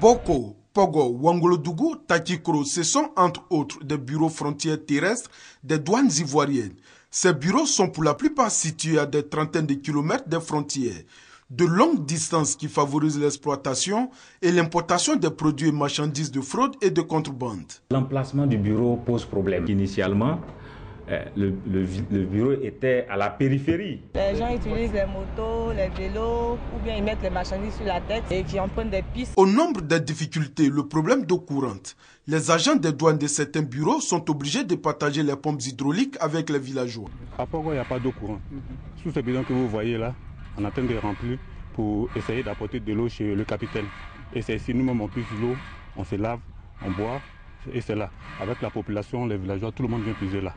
Boko, Pogo, Wangolodougou, Takikro, ce sont entre autres des bureaux frontières terrestres des douanes ivoiriennes. Ces bureaux sont pour la plupart situés à des trentaines de kilomètres des frontières. De longues distances qui favorisent l'exploitation et l'importation des produits et marchandises de fraude et de contrebande. L'emplacement du bureau pose problème. Initialement, eh, le, bureau était à la périphérie. Les gens utilisent les motos, les vélos, ou bien ils mettent les marchandises sur la tête et qui empruntent des pistes. Au nombre des difficultés, le problème d'eau courante, les agents des douanes de certains bureaux sont obligés de partager les pompes hydrauliques avec les villageois. À où il n'y a pas d'eau courante. Sous ces bidon que vous voyez là, on attend de remplir pour essayer d'apporter de l'eau chez le capitaine. Et c'est ici, nous-mêmes, on puise l'eau, on se lave, on boit, et c'est là. Avec la population, les villageois, tout le monde vient puiser là.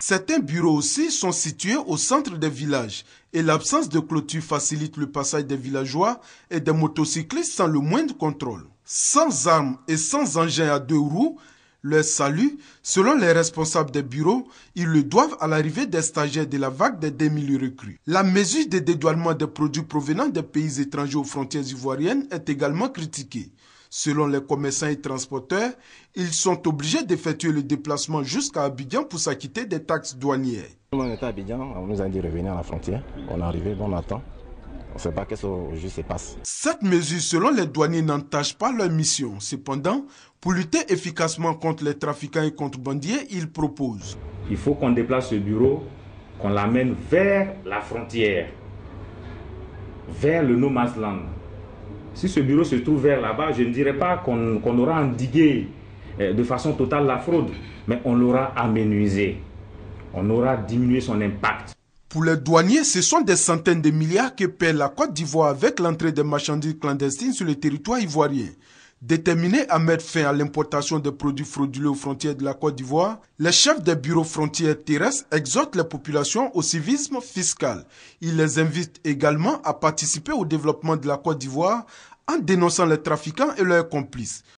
Certains bureaux aussi sont situés au centre des villages et l'absence de clôture facilite le passage des villageois et des motocyclistes sans le moindre contrôle. Sans armes et sans engins à deux roues, leur salut, selon les responsables des bureaux, ils le doivent à l'arrivée des stagiaires de la vague des 2000 recrues. La mesure de dédouanement des produits provenant des pays étrangers aux frontières ivoiriennes est également critiquée. Selon les commerçants et transporteurs, ils sont obligés d'effectuer le déplacement jusqu'à Abidjan pour s'acquitter des taxes douanières. On est à Abidjan, on nous a dit revenir à la frontière. On est arrivé, on attend. On ne sait pas qu'est-ce qui se passe. Cette mesure, selon les douaniers, n'entache pas leur mission. Cependant, pour lutter efficacement contre les trafiquants et contrebandiers, ils proposent. Il faut qu'on déplace ce bureau, qu'on l'amène vers la frontière, vers le no si ce bureau se trouve vers là-bas, je ne dirais pas qu'on aura endigué euh, de façon totale la fraude, mais on l'aura aménuisé, On aura diminué son impact. Pour les douaniers, ce sont des centaines de milliards que perd la Côte d'Ivoire avec l'entrée des marchandises clandestines sur le territoire ivoirien. Déterminés à mettre fin à l'importation de produits frauduleux aux frontières de la Côte d'Ivoire, les chefs des bureaux frontières terrestres exhortent les populations au civisme fiscal. Ils les invitent également à participer au développement de la Côte d'Ivoire en dénonçant les trafiquants et leurs complices.